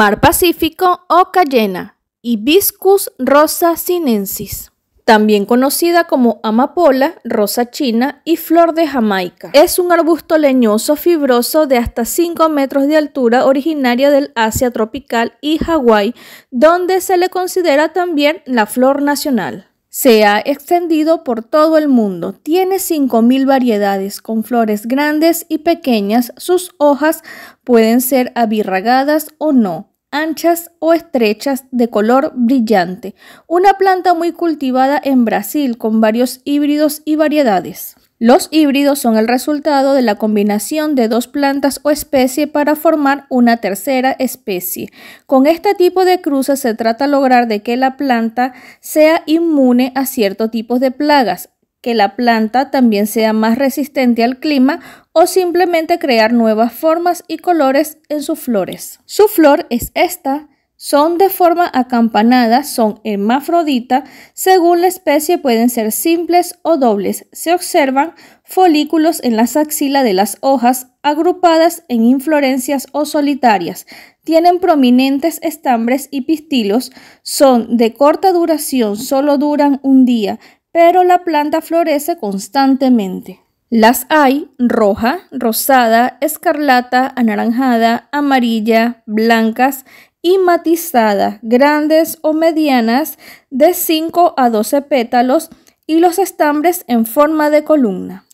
mar Pacífico o Cayena, Hibiscus rosa sinensis, también conocida como amapola, rosa china y flor de Jamaica. Es un arbusto leñoso fibroso de hasta 5 metros de altura originaria del Asia tropical y Hawái, donde se le considera también la flor nacional. Se ha extendido por todo el mundo. Tiene 5.000 variedades con flores grandes y pequeñas. Sus hojas pueden ser abirragadas o no anchas o estrechas de color brillante, una planta muy cultivada en Brasil con varios híbridos y variedades. Los híbridos son el resultado de la combinación de dos plantas o especie para formar una tercera especie. Con este tipo de cruces se trata de lograr de que la planta sea inmune a cierto tipos de plagas, que la planta también sea más resistente al clima o simplemente crear nuevas formas y colores en sus flores. Su flor es esta, son de forma acampanada, son hermafrodita, según la especie pueden ser simples o dobles. Se observan folículos en las axilas de las hojas agrupadas en inflorescencias o solitarias. Tienen prominentes estambres y pistilos, son de corta duración, solo duran un día, pero la planta florece constantemente. Las hay roja, rosada, escarlata, anaranjada, amarilla, blancas y matizadas, grandes o medianas, de 5 a 12 pétalos y los estambres en forma de columna.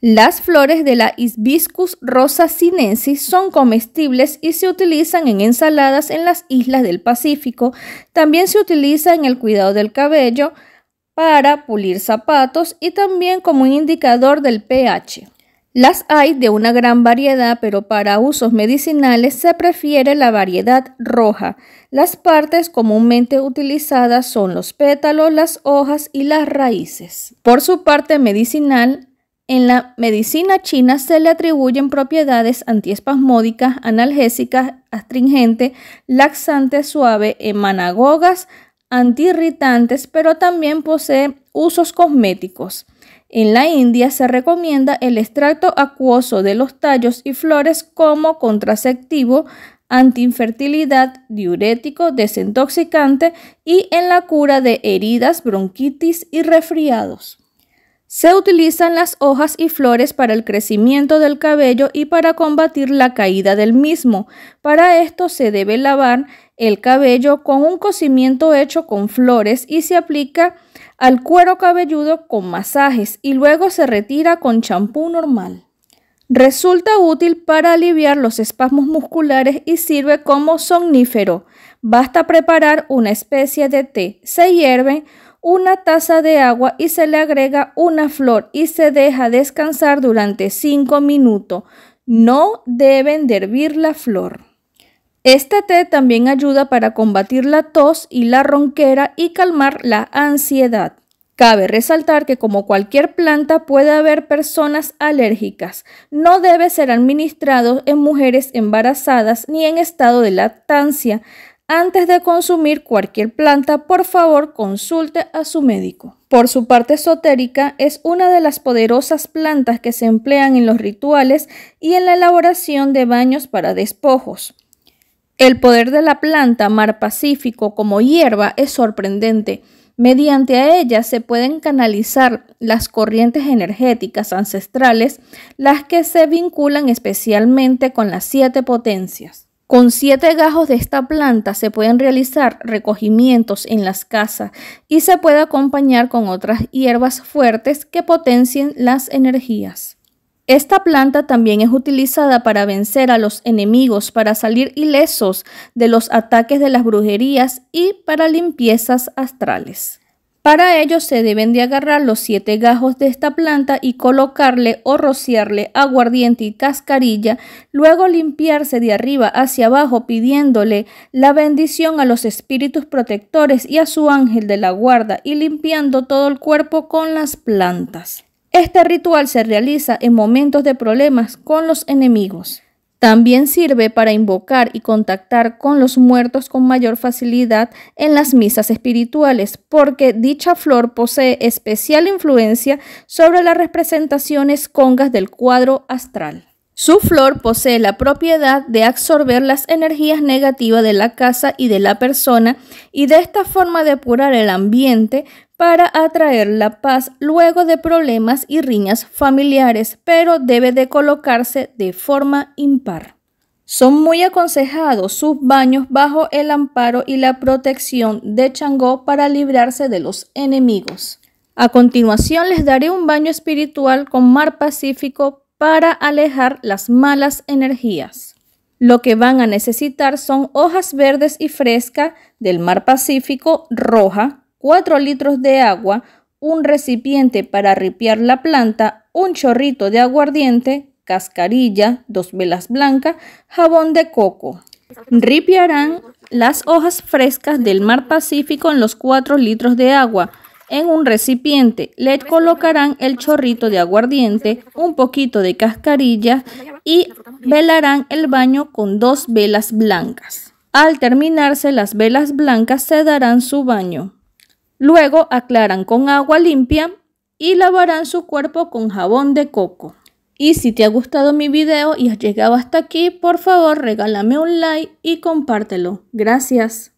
Las flores de la Hibiscus rosa sinensis son comestibles y se utilizan en ensaladas en las islas del Pacífico. También se utiliza en el cuidado del cabello, para pulir zapatos y también como un indicador del pH. Las hay de una gran variedad, pero para usos medicinales se prefiere la variedad roja. Las partes comúnmente utilizadas son los pétalos, las hojas y las raíces. Por su parte medicinal, en la medicina china se le atribuyen propiedades antiespasmódicas, analgésicas, astringente, laxante suave, emanagogas, antiirritantes, pero también posee usos cosméticos. En la India se recomienda el extracto acuoso de los tallos y flores como contraceptivo, antiinfertilidad, diurético, desintoxicante y en la cura de heridas, bronquitis y resfriados. Se utilizan las hojas y flores para el crecimiento del cabello y para combatir la caída del mismo. Para esto se debe lavar el cabello con un cocimiento hecho con flores y se aplica al cuero cabelludo con masajes y luego se retira con champú normal. Resulta útil para aliviar los espasmos musculares y sirve como somnífero. Basta preparar una especie de té. Se hierve una taza de agua y se le agrega una flor y se deja descansar durante 5 minutos. No deben de hervir la flor. Este té también ayuda para combatir la tos y la ronquera y calmar la ansiedad. Cabe resaltar que como cualquier planta puede haber personas alérgicas. No debe ser administrado en mujeres embarazadas ni en estado de lactancia. Antes de consumir cualquier planta, por favor consulte a su médico. Por su parte esotérica, es una de las poderosas plantas que se emplean en los rituales y en la elaboración de baños para despojos. El poder de la planta mar Pacífico como hierba es sorprendente. Mediante a ella se pueden canalizar las corrientes energéticas ancestrales, las que se vinculan especialmente con las siete potencias. Con siete gajos de esta planta se pueden realizar recogimientos en las casas y se puede acompañar con otras hierbas fuertes que potencien las energías. Esta planta también es utilizada para vencer a los enemigos, para salir ilesos de los ataques de las brujerías y para limpiezas astrales. Para ello se deben de agarrar los siete gajos de esta planta y colocarle o rociarle aguardiente y cascarilla, luego limpiarse de arriba hacia abajo pidiéndole la bendición a los espíritus protectores y a su ángel de la guarda y limpiando todo el cuerpo con las plantas. Este ritual se realiza en momentos de problemas con los enemigos. También sirve para invocar y contactar con los muertos con mayor facilidad en las misas espirituales, porque dicha flor posee especial influencia sobre las representaciones congas del cuadro astral. Su flor posee la propiedad de absorber las energías negativas de la casa y de la persona y de esta forma depurar el ambiente para atraer la paz luego de problemas y riñas familiares, pero debe de colocarse de forma impar. Son muy aconsejados sus baños bajo el amparo y la protección de Changó para librarse de los enemigos. A continuación les daré un baño espiritual con mar Pacífico para alejar las malas energías. Lo que van a necesitar son hojas verdes y fresca del mar Pacífico roja, 4 litros de agua, un recipiente para ripiar la planta, un chorrito de aguardiente, cascarilla, dos velas blancas, jabón de coco. Ripiarán las hojas frescas del mar Pacífico en los 4 litros de agua. En un recipiente le colocarán el chorrito de aguardiente, un poquito de cascarilla y velarán el baño con dos velas blancas. Al terminarse las velas blancas se darán su baño. Luego aclaran con agua limpia y lavarán su cuerpo con jabón de coco. Y si te ha gustado mi video y has llegado hasta aquí, por favor regálame un like y compártelo. Gracias.